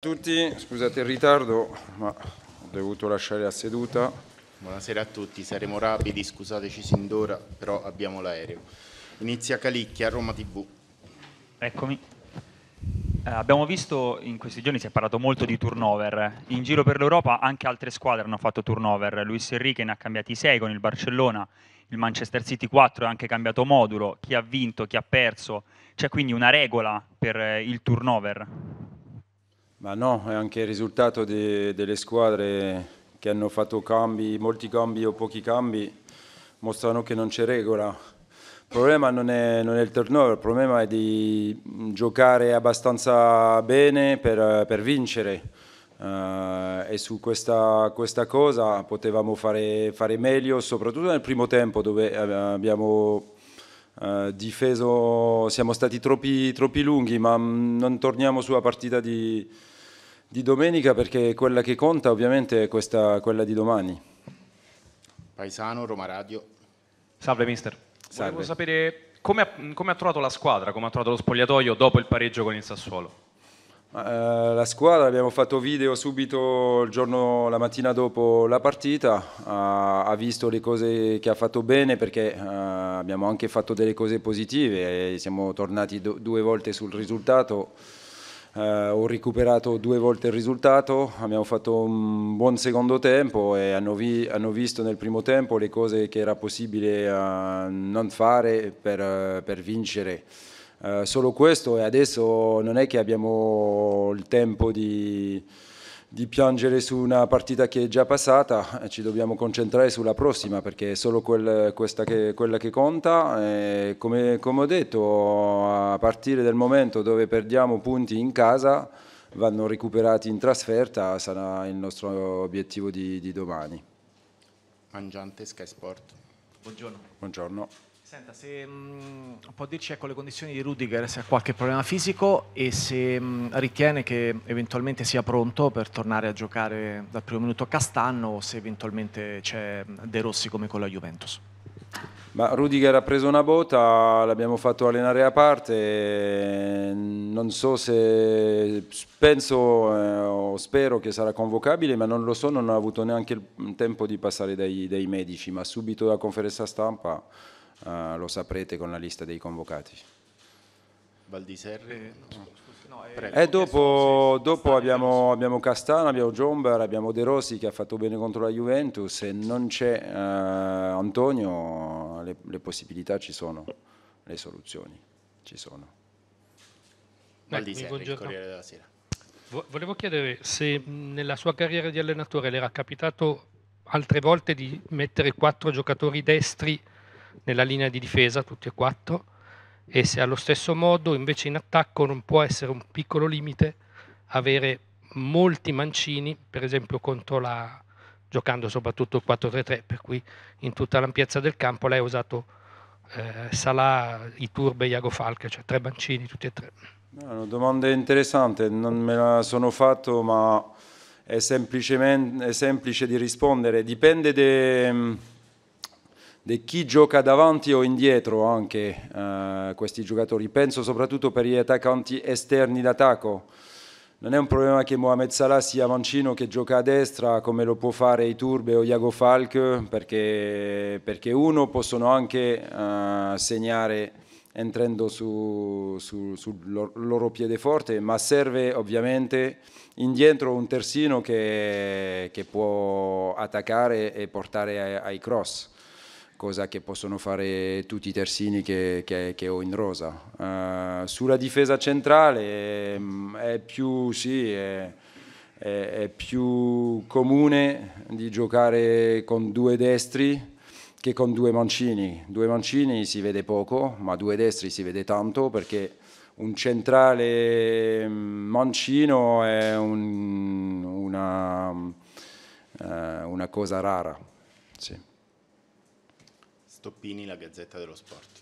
a tutti, scusate il ritardo, ma ho dovuto lasciare la seduta. Buonasera a tutti, saremo rapidi, scusateci sin d'ora, però abbiamo l'aereo. Inizia Calicchia Roma TV. Eccomi. Eh, abbiamo visto in questi giorni si è parlato molto di turnover. In giro per l'Europa anche altre squadre hanno fatto turnover. Luis Enrique ne ha cambiati 6 con il Barcellona, il Manchester City 4 ha anche cambiato modulo, chi ha vinto, chi ha perso. C'è quindi una regola per eh, il turnover. Ma no, è anche il risultato de, delle squadre che hanno fatto cambi, molti cambi o pochi cambi, mostrano che non c'è regola. Il problema non è, non è, il turnover, il problema è di giocare abbastanza bene per, per vincere. Uh, e su questa, questa cosa potevamo fare, fare, meglio, soprattutto nel primo tempo dove eh, abbiamo Uh, difeso, siamo stati troppi, troppi lunghi, ma mm, non torniamo sulla partita di, di domenica perché quella che conta ovviamente è questa, quella di domani. Paisano, Roma Radio. Salve mister. Salve. Volevo sapere come ha, come ha trovato la squadra, come ha trovato lo spogliatoio dopo il pareggio con il Sassuolo. Ma, eh, la squadra abbiamo fatto video subito il giorno, la mattina dopo la partita, ha, ha visto le cose che ha fatto bene perché eh, abbiamo anche fatto delle cose positive, siamo tornati do, due volte sul risultato eh, ho recuperato due volte il risultato, abbiamo fatto un buon secondo tempo e hanno, vi, hanno visto nel primo tempo le cose che era possibile eh, non fare per, per vincere. Eh, solo questo e adesso non è che abbiamo il tempo di di piangere su una partita che è già passata, eh, ci dobbiamo concentrare sulla prossima perché è solo quel, che, quella che conta. Eh, come, come, ho detto, a partire dal momento dove perdiamo punti in casa, vanno recuperati in trasferta, sarà il nostro obiettivo di, di domani. Mangiante Sky Sport. Buongiorno. Buongiorno. Senta, se mh, mm, può dirci ecco, le condizioni di Rudiger, se ha qualche problema fisico e se mh, mm, ritiene che eventualmente sia pronto per tornare a giocare dal primo minuto a Castanno o se eventualmente c'è De Rossi come con la Juventus. Ma Rudiger ha preso una botta, l'abbiamo fatto allenare a parte, non so se penso eh, o spero che sarà convocabile, ma non lo so, non ha avuto neanche il tempo di passare dai, dai medici, ma subito dalla conferenza stampa eh, lo saprete con la lista dei convocati. Valdiserre? Eh, no. e eh, dopo, dopo abbiamo, abbiamo, Castano, abbiamo Giomber, abbiamo De Rossi che ha fatto bene contro la Juventus. Se non c'è eh, Antonio, le, le, possibilità ci sono, le soluzioni ci sono. Ecco, Valdiserre, il Corriere della Sera. Volevo chiedere se nella sua carriera di allenatore le era capitato altre volte di mettere quattro giocatori destri nella linea di difesa, tutti e quattro, e se allo stesso modo invece in attacco non può essere un piccolo limite avere molti mancini, per esempio contro la giocando soprattutto il 4-3-3, per cui in tutta l'ampiezza del campo lei ha usato eh, Salah, Iturbe e Iago Falca, cioè tre mancini tutti e tre. Una domanda interessante, non me la sono fatto ma è, semplicemente, è semplice di rispondere, dipende de, di chi gioca davanti o indietro anche eh, questi giocatori. Penso soprattutto per gli attaccanti esterni d'attacco. Non è un problema che Mohamed Salah sia mancino che gioca a destra come lo può fare Iturbe o Iago Falk perché, perché uno possono anche eh, segnare entrando sul su, su loro piede forte, ma serve ovviamente indietro un terzino che, che può attaccare e portare ai, ai cross cosa che possono fare tutti i terzini che, che, che ho in rosa. Uh, sulla difesa centrale è, mm, è più, sì, è, è, più comune di giocare con due destri che con due mancini. Due mancini si vede poco, ma due destri si vede tanto perché un centrale mm, mancino è un, una, mm, eh, una, cosa rara. Sì. Stoppini, la Gazzetta dello Sport.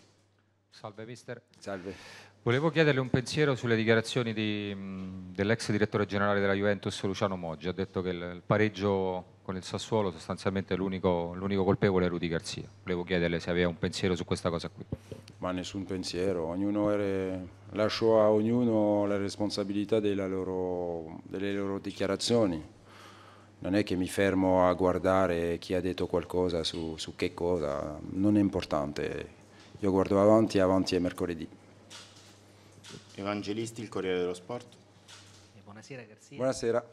Salve mister. Salve. Volevo chiederle un pensiero sulle dichiarazioni di, mm, dell'ex direttore generale della Juventus Luciano Moggi. Ha detto che il, pareggio con il Sassuolo sostanzialmente l'unico, l'unico colpevole è Rudy Garzia. Volevo chiederle se aveva un pensiero su questa cosa qui. Ma nessun pensiero, ognuno era, lasciò a ognuno la responsabilità loro, delle loro dichiarazioni non è che mi fermo a guardare chi ha detto qualcosa su, su che cosa, non è importante, io guardo avanti, avanti è mercoledì. Evangelisti, il Corriere dello Sport. Buonasera Garzia. Buonasera.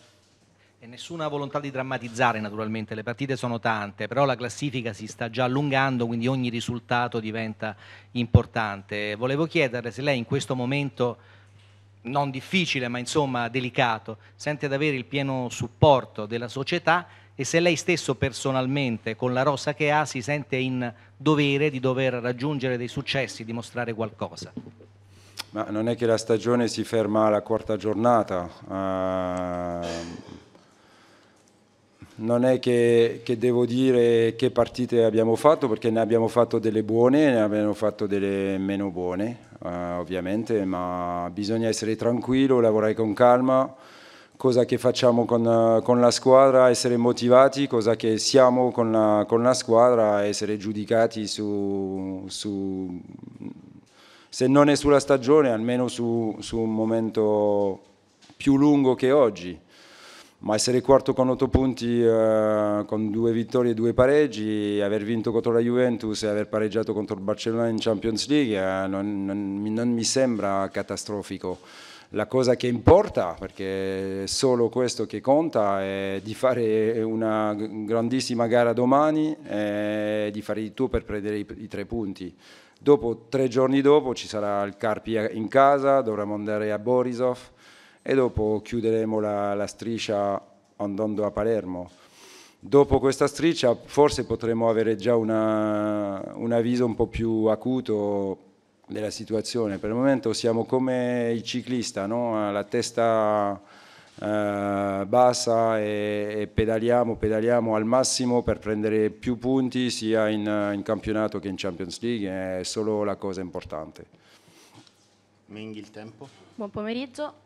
E nessuna volontà di drammatizzare naturalmente, le partite sono tante, però la classifica si sta già allungando, quindi ogni risultato diventa importante. Volevo chiederle se lei in questo momento non difficile ma insomma delicato, sente ad avere il pieno supporto della società e se lei stesso personalmente con la rossa che ha si sente in dovere di dover raggiungere dei successi, dimostrare qualcosa. Ma non è che la stagione si ferma alla quarta giornata. Uh non è che, che, devo dire che partite abbiamo fatto, perché ne abbiamo fatto delle buone e ne abbiamo fatto delle meno buone, eh, ovviamente, ma bisogna essere tranquillo, lavorare con calma, cosa che facciamo con, con la squadra, essere motivati, cosa che siamo con la, con la squadra, essere giudicati su, su, se non è sulla stagione, almeno su, su un momento più lungo che oggi ma essere quarto con otto punti, eh, con due vittorie e due pareggi, aver vinto contro la Juventus e aver pareggiato contro il Barcellona in Champions League eh, non, non, non, mi sembra catastrofico. La cosa che importa, perché è solo questo che conta, è di fare una grandissima gara domani e di fare di tuo per prendere i, i tre punti. Dopo, tre giorni dopo, ci sarà il Carpi in casa, dovremo andare a Borisov, e dopo chiuderemo la, la striscia andando a Palermo. Dopo questa striscia forse potremo avere già una, un avviso un po' più acuto della situazione. Per il momento siamo come il ciclista, no? la testa eh, bassa e, e, pedaliamo, pedaliamo al massimo per prendere più punti sia in, in campionato che in Champions League, è solo la cosa importante. Minghi il tempo. Buon pomeriggio,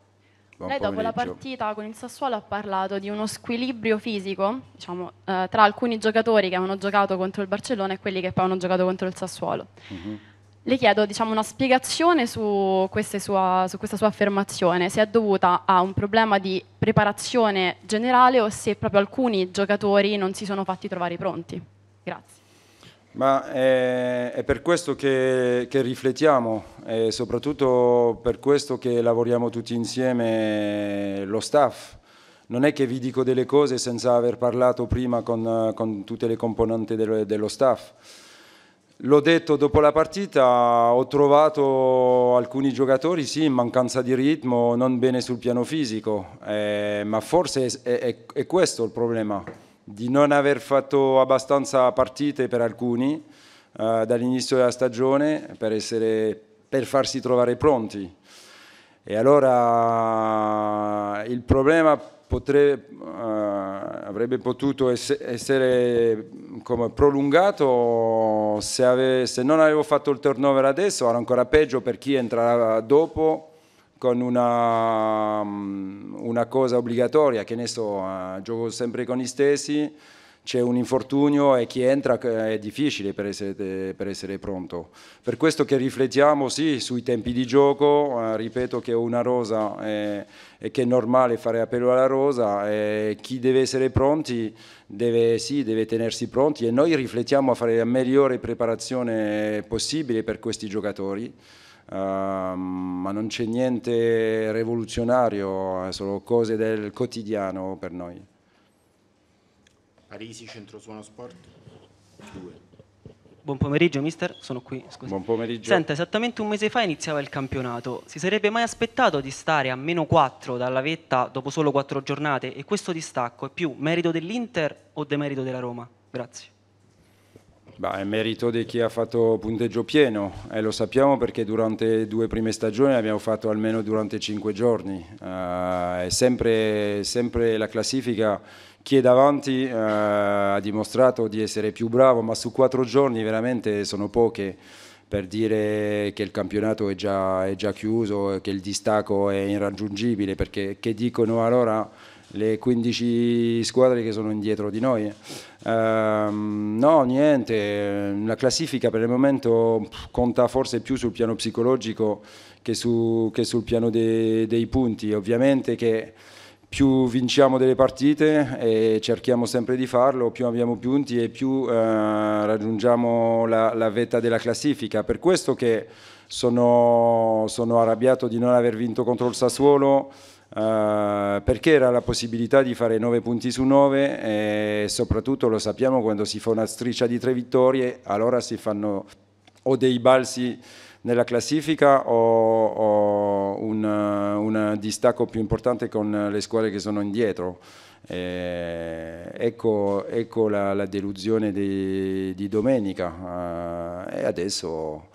Buon Lei dopo la partita con il Sassuolo ha parlato di uno squilibrio fisico diciamo, eh, tra alcuni giocatori che avevano giocato contro il Barcellona e quelli che poi hanno giocato contro il Sassuolo. Mm-hmm. Le chiedo diciamo, una spiegazione su, sua, su, questa sua affermazione, se è dovuta a un problema di preparazione generale o se proprio alcuni giocatori non si sono fatti trovare pronti. Grazie. Ma è, eh, è, per questo che, che riflettiamo e soprattutto per questo che lavoriamo tutti insieme eh, lo staff. Non è che vi dico delle cose senza aver parlato prima con, con tutte le componenti dello, dello staff. L'ho detto dopo la partita, ho trovato alcuni giocatori sì, in mancanza di ritmo, non bene sul piano fisico, eh, ma forse è, è, è questo il problema di non aver fatto abbastanza partite per alcuni eh, dall'inizio della stagione per, essere, per farsi trovare pronti. E allora eh, il problema potrebbe, eh, avrebbe potuto essere mm, prolungato se, ave, se, non avevo fatto il turnover adesso, era ancora peggio per chi entrava dopo con una, mm, una cosa obbligatoria, che ne so, eh, gioco sempre con gli stessi, c'è un infortunio e chi entra eh, è difficile per essere, per essere, pronto. Per questo che riflettiamo sì, sui tempi di gioco, eh, ripeto che una rosa eh, e che è normale fare appello alla rosa, eh, chi deve essere pronti deve, sì, deve, tenersi pronti e noi riflettiamo a fare la migliore preparazione possibile per questi giocatori. Ehm, ma non c'è niente rivoluzionario, eh, sono cose del quotidiano per noi. Parisi, Centrosuono Sport Due. Buon pomeriggio mister, sono qui. Scusi. Buon pomeriggio. Senta, esattamente un mese fa iniziava il campionato. Si sarebbe mai aspettato di stare a meno 4 dalla vetta dopo solo 4 giornate e questo distacco è più merito dell'Inter o demerito della Roma? Grazie. Beh, è merito di chi ha fatto punteggio pieno e eh, lo sappiamo perché durante le due prime stagioni abbiamo fatto almeno durante cinque giorni. Uh, è sempre, sempre, la classifica chi è davanti eh, ha dimostrato di essere più bravo, ma su quattro giorni veramente sono poche per dire che il campionato è già, è già chiuso, che il distacco è irraggiungibile, perché che dicono allora le 15 squadre che sono indietro di noi. Ehm, no, niente, la classifica per il momento conta forse più sul piano psicologico che, su, che sul piano de, dei punti, ovviamente che più vinciamo delle partite e cerchiamo sempre di farlo, più abbiamo punti e più eh, raggiungiamo la, la, vetta della classifica. Per questo che sono, sono, arrabbiato di non aver vinto contro il Sassuolo, eh, perché era la possibilità di fare 9 punti su 9 e soprattutto lo sappiamo quando si fa una striscia di tre vittorie, allora si fanno o dei balsi nella classifica, ho, ho un, un, distacco più importante con le squadre che sono indietro. Eh, ecco, ecco la, la, delusione di, di domenica eh, e adesso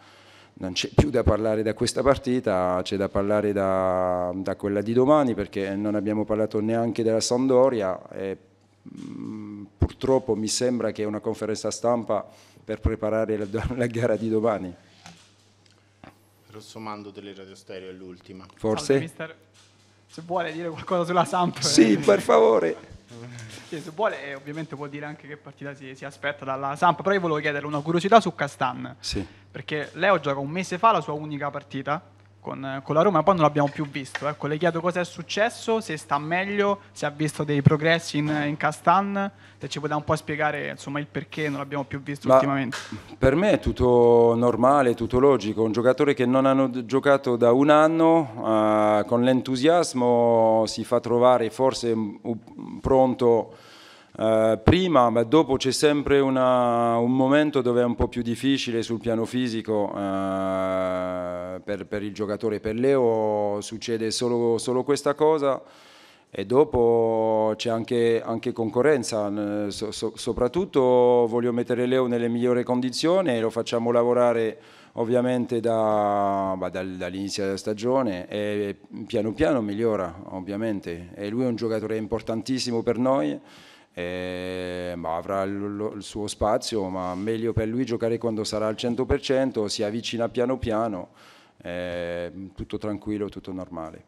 non c'è più da parlare da questa partita, c'è da parlare da, da, quella di domani perché non abbiamo parlato neanche della Sondoria e mh, mm, purtroppo mi sembra che è una conferenza stampa per preparare la, la gara di domani. Rossomando delle Radio Stereo è l'ultima. Forse? Mister, se vuole dire qualcosa sulla Samp. Sì, eh. per favore. Sì, se vuole, eh, ovviamente può dire anche che partita si, si, aspetta dalla Samp. Però io volevo chiedere una curiosità su Castan. Sì. Perché Leo gioca un mese fa la sua unica partita con, con, la Roma, poi non l'abbiamo più visto. Ecco, le chiedo cosa è successo, se sta meglio, se ha visto dei progressi in, in Castan, se ci poteva un po' spiegare insomma, il perché non l'abbiamo più visto Ma ultimamente. Per me è tutto normale, tutto logico. Un giocatore che non hanno giocato da un anno, eh, con l'entusiasmo si fa trovare forse pronto eh, prima, ma dopo c'è sempre una, un momento dove è un po' più difficile sul piano fisico uh, per, per, il giocatore, per Leo succede solo, solo questa cosa e dopo c'è anche, anche concorrenza, so, so, soprattutto voglio mettere Leo nelle migliori condizioni e lo facciamo lavorare ovviamente da, dall'inizio della stagione e piano piano migliora ovviamente e lui è un giocatore importantissimo per noi eh, avrà il, suo spazio, ma meglio per lui giocare quando sarà al 100%, si avvicina piano piano, eh, tutto tranquillo, tutto normale.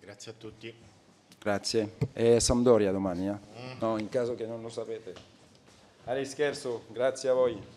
Grazie a tutti. Grazie. E Sampdoria domani, eh? Mm. no, in caso che non lo sapete. Ale scherzo, grazie a voi.